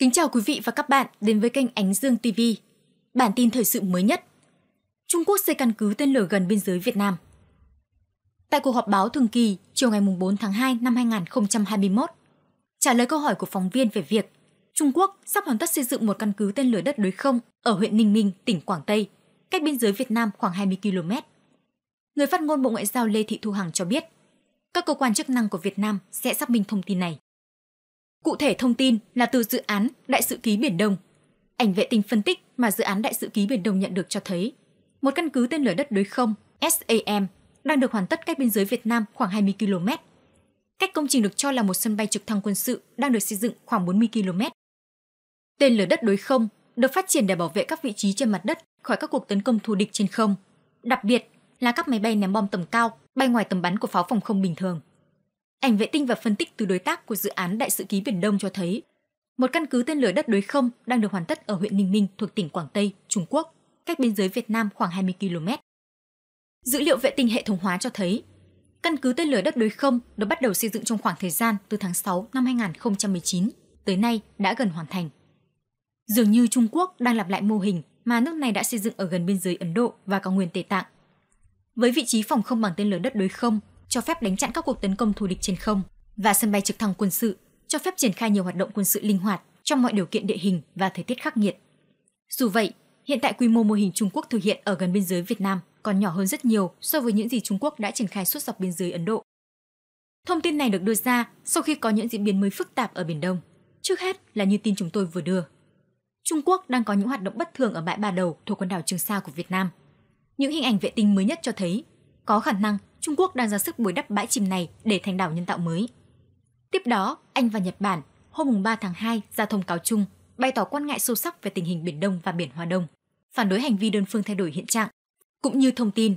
Kính chào quý vị và các bạn đến với kênh Ánh Dương TV. Bản tin thời sự mới nhất. Trung Quốc xây căn cứ tên lửa gần biên giới Việt Nam. Tại cuộc họp báo thường kỳ chiều ngày 4 tháng 2 năm 2021, trả lời câu hỏi của phóng viên về việc Trung Quốc sắp hoàn tất xây dựng một căn cứ tên lửa đất đối không ở huyện Ninh Minh, tỉnh Quảng Tây, cách biên giới Việt Nam khoảng 20 km. Người phát ngôn Bộ Ngoại giao Lê Thị Thu Hằng cho biết, các cơ quan chức năng của Việt Nam sẽ xác minh thông tin này. Cụ thể thông tin là từ dự án Đại sự ký Biển Đông. Ảnh vệ tinh phân tích mà dự án Đại sự ký Biển Đông nhận được cho thấy một căn cứ tên lửa đất đối không SAM đang được hoàn tất cách biên giới Việt Nam khoảng 20 km. Cách công trình được cho là một sân bay trực thăng quân sự đang được xây dựng khoảng 40 km. Tên lửa đất đối không được phát triển để bảo vệ các vị trí trên mặt đất khỏi các cuộc tấn công thù địch trên không, đặc biệt là các máy bay ném bom tầm cao bay ngoài tầm bắn của pháo phòng không bình thường. Ảnh vệ tinh và phân tích từ đối tác của dự án Đại sự ký Biển Đông cho thấy một căn cứ tên lửa đất đối không đang được hoàn tất ở huyện Ninh Ninh thuộc tỉnh Quảng Tây, Trung Quốc, cách biên giới Việt Nam khoảng 20 km. Dữ liệu vệ tinh hệ thống hóa cho thấy, căn cứ tên lửa đất đối không được bắt đầu xây dựng trong khoảng thời gian từ tháng 6 năm 2019 tới nay đã gần hoàn thành. Dường như Trung Quốc đang lặp lại mô hình mà nước này đã xây dựng ở gần biên giới Ấn Độ và cao nguyên Tây Tạng. Với vị trí phòng không bằng tên lửa đất đối không cho phép đánh chặn các cuộc tấn công thù địch trên không và sân bay trực thăng quân sự cho phép triển khai nhiều hoạt động quân sự linh hoạt trong mọi điều kiện địa hình và thời tiết khắc nghiệt. Dù vậy, hiện tại quy mô mô hình Trung Quốc thực hiện ở gần biên giới Việt Nam còn nhỏ hơn rất nhiều so với những gì Trung Quốc đã triển khai suốt dọc biên giới Ấn Độ. Thông tin này được đưa ra sau khi có những diễn biến mới phức tạp ở Biển Đông. Trước hết là như tin chúng tôi vừa đưa. Trung Quốc đang có những hoạt động bất thường ở bãi Ba Đầu thuộc quần đảo Trường Sa của Việt Nam. Những hình ảnh vệ tinh mới nhất cho thấy có khả năng Trung Quốc đang ra sức bồi đắp bãi chìm này để thành đảo nhân tạo mới. Tiếp đó, Anh và Nhật Bản hôm 3 tháng 2 ra thông cáo chung bày tỏ quan ngại sâu sắc về tình hình Biển Đông và Biển Hoa Đông, phản đối hành vi đơn phương thay đổi hiện trạng, cũng như thông tin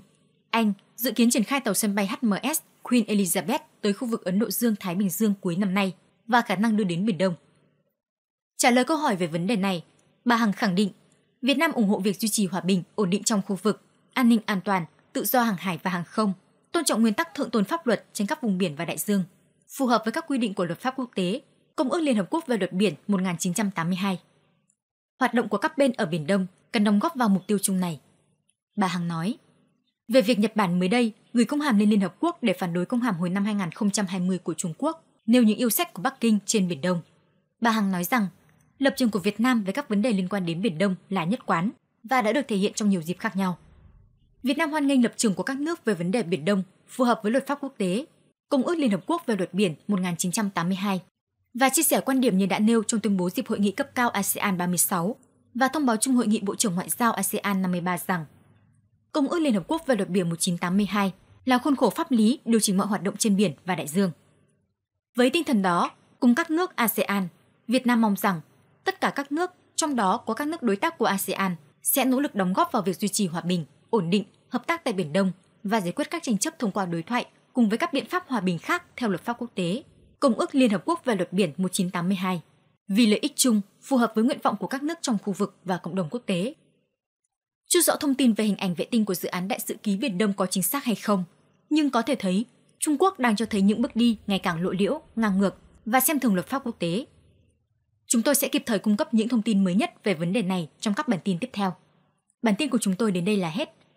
Anh dự kiến triển khai tàu sân bay HMS Queen Elizabeth tới khu vực Ấn Độ Dương-Thái Bình Dương cuối năm nay và khả năng đưa đến Biển Đông. Trả lời câu hỏi về vấn đề này, bà Hằng khẳng định Việt Nam ủng hộ việc duy trì hòa bình, ổn định trong khu vực, an ninh an toàn, tự do hàng hải và hàng không, tôn trọng nguyên tắc thượng tôn pháp luật trên các vùng biển và đại dương, phù hợp với các quy định của luật pháp quốc tế, Công ước Liên Hợp Quốc về luật biển 1982. Hoạt động của các bên ở Biển Đông cần đóng góp vào mục tiêu chung này. Bà Hằng nói, về việc Nhật Bản mới đây gửi công hàm lên Liên Hợp Quốc để phản đối công hàm hồi năm 2020 của Trung Quốc nêu những yêu sách của Bắc Kinh trên Biển Đông. Bà Hằng nói rằng, lập trường của Việt Nam về các vấn đề liên quan đến Biển Đông là nhất quán và đã được thể hiện trong nhiều dịp khác nhau. Việt Nam hoan nghênh lập trường của các nước về vấn đề Biển Đông phù hợp với luật pháp quốc tế, Công ước Liên Hợp Quốc về luật biển 1982 và chia sẻ quan điểm như đã nêu trong tuyên bố dịp hội nghị cấp cao ASEAN 36 và thông báo chung hội nghị Bộ trưởng Ngoại giao ASEAN 53 rằng Công ước Liên Hợp Quốc về luật biển 1982 là khuôn khổ pháp lý điều chỉnh mọi hoạt động trên biển và đại dương. Với tinh thần đó, cùng các nước ASEAN, Việt Nam mong rằng tất cả các nước, trong đó có các nước đối tác của ASEAN, sẽ nỗ lực đóng góp vào việc duy trì hòa bình, ổn định, hợp tác tại Biển Đông và giải quyết các tranh chấp thông qua đối thoại cùng với các biện pháp hòa bình khác theo luật pháp quốc tế, Công ước Liên Hợp Quốc về luật biển 1982, vì lợi ích chung phù hợp với nguyện vọng của các nước trong khu vực và cộng đồng quốc tế. Chưa rõ thông tin về hình ảnh vệ tinh của dự án đại sự ký Biển Đông có chính xác hay không, nhưng có thể thấy Trung Quốc đang cho thấy những bước đi ngày càng lộ liễu, ngang ngược và xem thường luật pháp quốc tế. Chúng tôi sẽ kịp thời cung cấp những thông tin mới nhất về vấn đề này trong các bản tin tiếp theo. Bản tin của chúng tôi đến đây là hết.